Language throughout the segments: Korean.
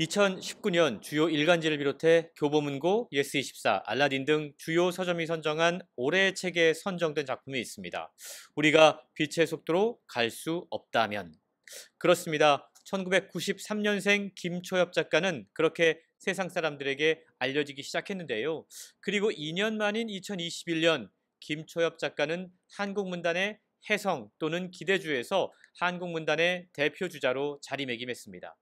2019년 주요 일간지를 비롯해 교보문고, 예스24, 알라딘 등 주요 서점이 선정한 올해의 책에 선정된 작품이 있습니다. 우리가 빛의 속도로 갈 수 없다면. 그렇습니다. 1993년생 김초엽 작가는 그렇게 세상 사람들에게 알려지기 시작했는데요. 그리고 2년 만인 2021년 김초엽 작가는 한국문단의 해성 또는 기대주에서 한국 문단의 대표 주자로 자리매김했습니다.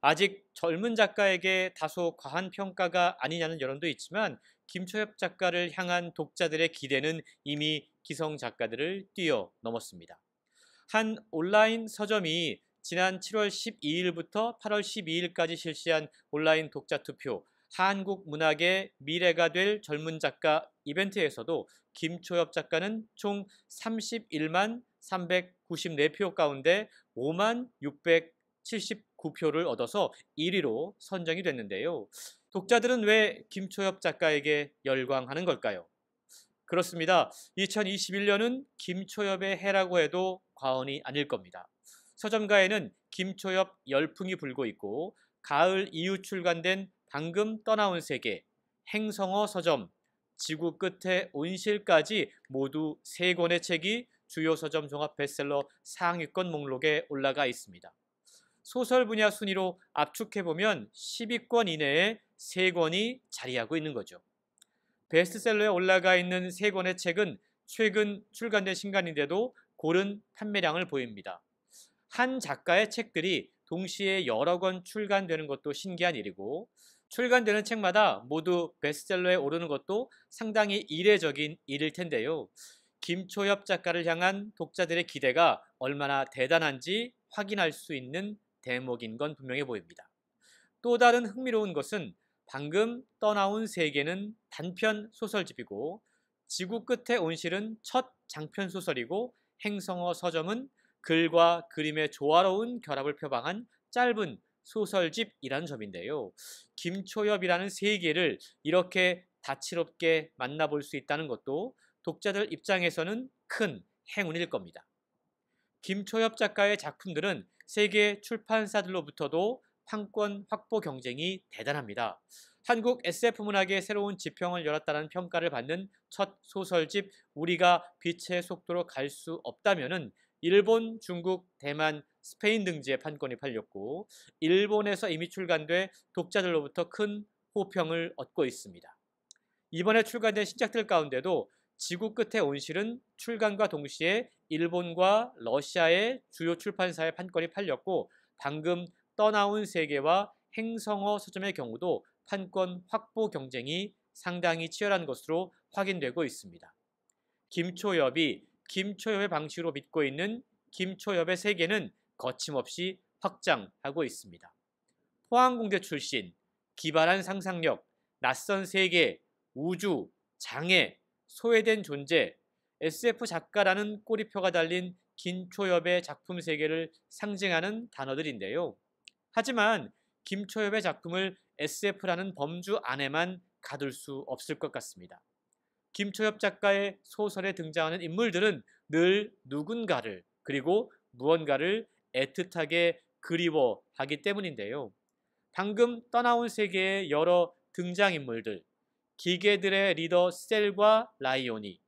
아직 젊은 작가에게 다소 과한 평가가 아니냐는 여론도 있지만 김초엽 작가를 향한 독자들의 기대는 이미 기성 작가들을 뛰어넘었습니다. 한 온라인 서점이 지난 7월 12일부터 8월 12일까지 실시한 온라인 독자 투표 한국 문학의 미래가 될 젊은 작가 이벤트에서도 김초엽 작가는 총 31만 394표 가운데 5만 679표를 얻어서 1위로 선정이 됐는데요. 독자들은 왜 김초엽 작가에게 열광하는 걸까요? 그렇습니다. 2021년은 김초엽의 해라고 해도 과언이 아닐 겁니다. 서점가에는 김초엽 열풍이 불고 있고 가을 이후 출간된 방금 떠나온 세계, 행성어 서점, 지구 끝의 온실까지 모두 세권의 책이 주요 서점 종합 베스트셀러 상위권 목록에 올라가 있습니다. 소설 분야 순위로 압축해보면 10위권 이내에 3권이 자리하고 있는 거죠. 베스트셀러에 올라가 있는 3권의 책은 최근 출간된 신간인데도 고른 판매량을 보입니다. 한 작가의 책들이 동시에 여러 권 출간되는 것도 신기한 일이고 출간되는 책마다 모두 베스트셀러에 오르는 것도 상당히 이례적인 일일 텐데요. 김초엽 작가를 향한 독자들의 기대가 얼마나 대단한지 확인할 수 있는 대목인 건 분명해 보입니다. 또 다른 흥미로운 것은 방금 떠나온 세계는 단편 소설집이고 지구 끝의 온실은 첫 장편 소설이고 행성어 서점은 글과 그림의 조화로운 결합을 표방한 짧은 소설집이라는 점인데요. 김초엽이라는 세계를 이렇게 다채롭게 만나볼 수 있다는 것도 독자들 입장에서는 큰 행운일 겁니다. 김초엽 작가의 작품들은 세계 출판사들로부터도 판권 확보 경쟁이 대단합니다. 한국 SF 문학의 새로운 지평을 열었다는 평가를 받는 첫 소설집 우리가 빛의 속도로 갈 수 없다면은 일본, 중국, 대만, 스페인 등지에 판권이 팔렸고 일본에서 이미 출간돼 독자들로부터 큰 호평을 얻고 있습니다. 이번에 출간된 신작들 가운데도 지구 끝의 온실은 출간과 동시에 일본과 러시아의 주요 출판사의 판권이 팔렸고 방금 떠나온 세계와 행성어 서점의 경우도 판권 확보 경쟁이 상당히 치열한 것으로 확인되고 있습니다. 김초엽이 김초엽의 방식으로 믿고 있는 김초엽의 세계는 거침없이 확장하고 있습니다. 포항공대 출신, 기발한 상상력, 낯선 세계, 우주, 장애, 소외된 존재, SF 작가라는 꼬리표가 달린 김초엽의 작품 세계를 상징하는 단어들인데요. 하지만 김초엽의 작품을 SF라는 범주 안에만 가둘 수 없을 것 같습니다. 김초엽 작가의 소설에 등장하는 인물들은 늘 누군가를 그리고 무언가를 애틋하게 그리워하기 때문인데요. 방금 떠나온 세계의 여러 등장인물들, 기계들의 리더 셀과 라이온이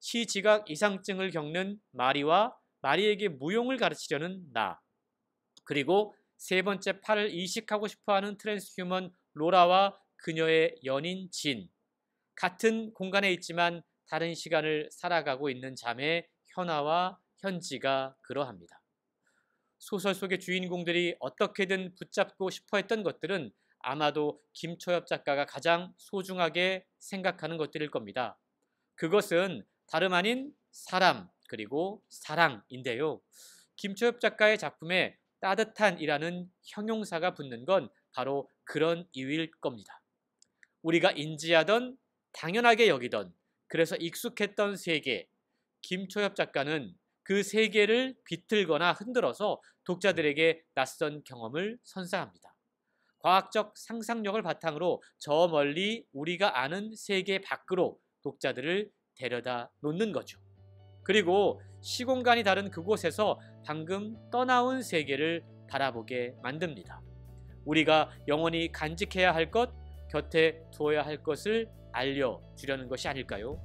시지각 이상증을 겪는 마리와 마리에게 무용을 가르치려는 나, 그리고 세 번째 팔을 이식하고 싶어하는 트랜스휴먼 로라와 그녀의 연인 진, 같은 공간에 있지만 다른 시간을 살아가고 있는 자매 현아와 현지가 그러합니다. 소설 속의 주인공들이 어떻게든 붙잡고 싶어 했던 것들은 아마도 김초엽 작가가 가장 소중하게 생각하는 것들일 겁니다. 그것은 다름 아닌 사람 그리고 사랑인데요. 김초엽 작가의 작품에 따뜻한이라는 형용사가 붙는 건 바로 그런 이유일 겁니다. 우리가 인지하던 당연하게 여기던 그래서 익숙했던 세계 김초엽 작가는 그 세계를 비틀거나 흔들어서 독자들에게 낯선 경험을 선사합니다. 과학적 상상력을 바탕으로 저 멀리 우리가 아는 세계 밖으로 독자들을 데려다 놓는 거죠. 그리고 시공간이 다른 그곳에서 방금 떠나온 세계를 바라보게 만듭니다. 우리가 영원히 간직해야 할 것, 곁에 두어야 할 것을 알려주려는 것이 아닐까요?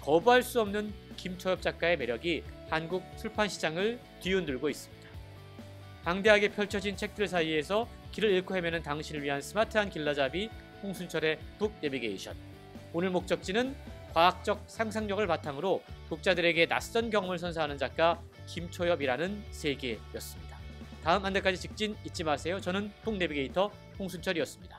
거부할 수 없는 김초엽 작가의 매력이 한국 출판 시장을 뒤흔들고 있습니다. 방대하게 펼쳐진 책들 사이에서 길을 잃고 헤매는 당신을 위한 스마트한 길라잡이 홍순철의 북 내비게이션. 오늘 목적지는 과학적 상상력을 바탕으로 독자들에게 낯선 경험을 선사하는 작가 김초엽이라는 세계였습니다. 다음 한 달까지 직진 잊지 마세요. 저는 북 내비게이터 홍순철이었습니다.